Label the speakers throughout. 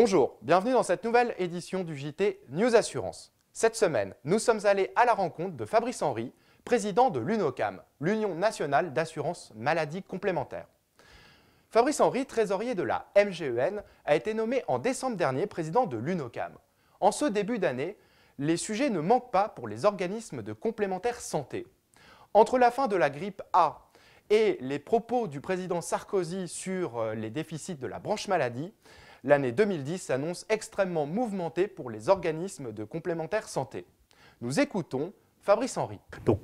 Speaker 1: Bonjour, bienvenue dans cette nouvelle édition du JT News Assurance. Cette semaine, nous sommes allés à la rencontre de Fabrice Henry, président de l'UNOCAM, l'Union nationale d'assurance maladie complémentaire. Fabrice Henry, trésorier de la MGEN, a été nommé en décembre dernier président de l'UNOCAM. En ce début d'année, les sujets ne manquent pas pour les organismes de complémentaire santé. Entre la fin de la grippe A et les propos du président Sarkozy sur euh, les déficits de la branche maladie, l'année 2010 s'annonce extrêmement mouvementée pour les organismes de complémentaires santé. Nous écoutons Fabrice Henry. Donc,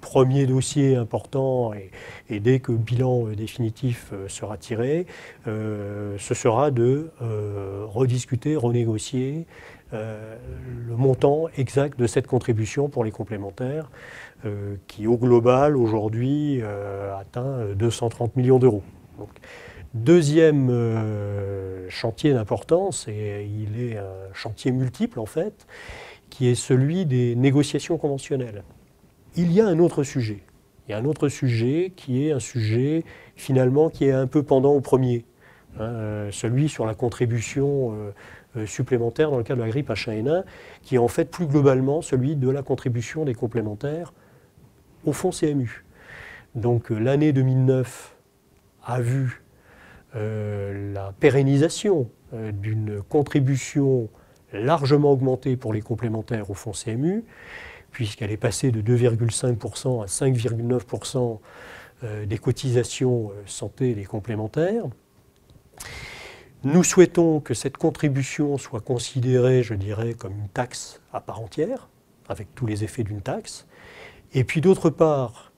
Speaker 2: premier dossier important et, dès que bilan euh, définitif euh, sera tiré, euh, ce sera de rediscuter, renégocier le montant exact de cette contribution pour les complémentaires qui au global aujourd'hui atteint 230 millions d'euros. Deuxième euh, chantier d'importance, et il est un chantier multiple en fait, qui est celui des négociations conventionnelles. Il y a un autre sujet. Il y a un autre sujet qui est un sujet finalement qui est un peu pendant au premier, hein, euh, celui sur la contribution euh, supplémentaire dans le cadre de la grippe H1N1, qui est en fait plus globalement celui de la contribution des complémentaires au fonds CMU. Donc l'année 2009 a vu euh, la pérennisation euh, d'une contribution largement augmentée pour les complémentaires au fonds CMU, puisqu'elle est passée de 2,5% à 5,9% euh, des cotisations santé des complémentaires. Nous souhaitons que cette contribution soit considérée, je dirais, comme une taxe à part entière, avec tous les effets d'une taxe. Et puis d'autre part,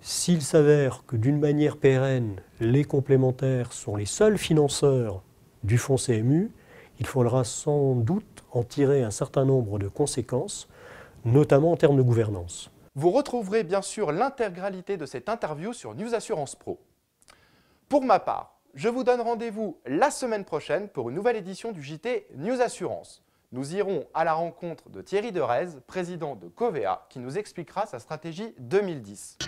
Speaker 2: s'il s'avère que d'une manière pérenne, les complémentaires sont les seuls financeurs du fonds CMU, il faudra sans doute en tirer un certain nombre de conséquences, notamment en termes de gouvernance. Vous
Speaker 1: retrouverez bien sûr l'intégralité de cette interview sur News Assurance Pro. Pour ma part, je vous donne rendez-vous la semaine prochaine pour une nouvelle édition du JT News Assurance. Nous irons à la rencontre de Thierry Derez, président de Covea, qui nous expliquera sa stratégie 2010.